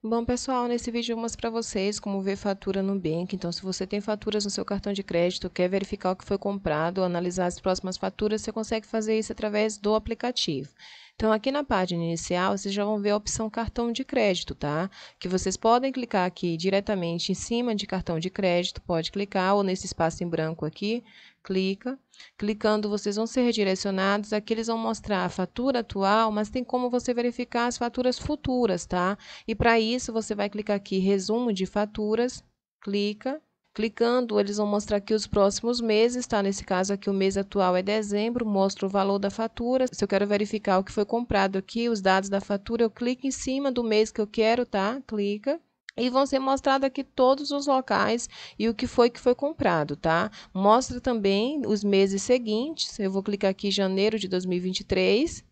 Bom, pessoal, nesse vídeo eu mostro para vocês como ver fatura no banco. Então, se você tem faturas no seu cartão de crédito, quer verificar o que foi comprado, analisar as próximas faturas, você consegue fazer isso através do aplicativo. Então, aqui na página inicial, vocês já vão ver a opção cartão de crédito, tá? Que vocês podem clicar aqui diretamente em cima de cartão de crédito, pode clicar, ou nesse espaço em branco aqui, clica. Clicando, vocês vão ser redirecionados. Aqui eles vão mostrar a fatura atual, mas tem como você verificar as faturas futuras, tá? E para isso, você vai clicar aqui, resumo de faturas, clica. Clicando, eles vão mostrar aqui os próximos meses, tá? Nesse caso aqui, o mês atual é dezembro, mostra o valor da fatura. Se eu quero verificar o que foi comprado aqui, os dados da fatura, eu clico em cima do mês que eu quero, tá? Clica. E vão ser mostrados aqui todos os locais e o que foi que foi comprado, tá? Mostra também os meses seguintes. Eu vou clicar aqui janeiro de 2023.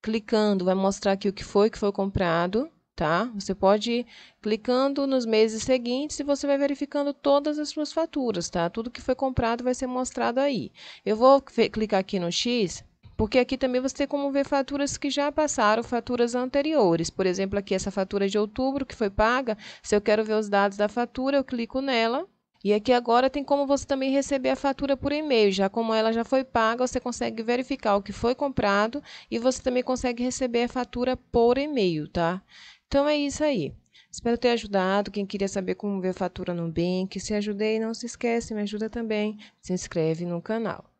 Clicando, vai mostrar aqui o que foi que foi comprado, tá? Você pode ir clicando nos meses seguintes e você vai verificando todas as suas faturas, tá? Tudo que foi comprado vai ser mostrado aí. Eu vou clicar aqui no X porque aqui também você tem como ver faturas que já passaram, faturas anteriores. Por exemplo, aqui essa fatura de outubro que foi paga, se eu quero ver os dados da fatura, eu clico nela. E aqui agora tem como você também receber a fatura por e-mail, já como ela já foi paga, você consegue verificar o que foi comprado e você também consegue receber a fatura por e-mail, tá? Então é isso aí. Espero ter ajudado. Quem queria saber como ver fatura no Bank, se ajudei, não se esquece, me ajuda também. Se inscreve no canal.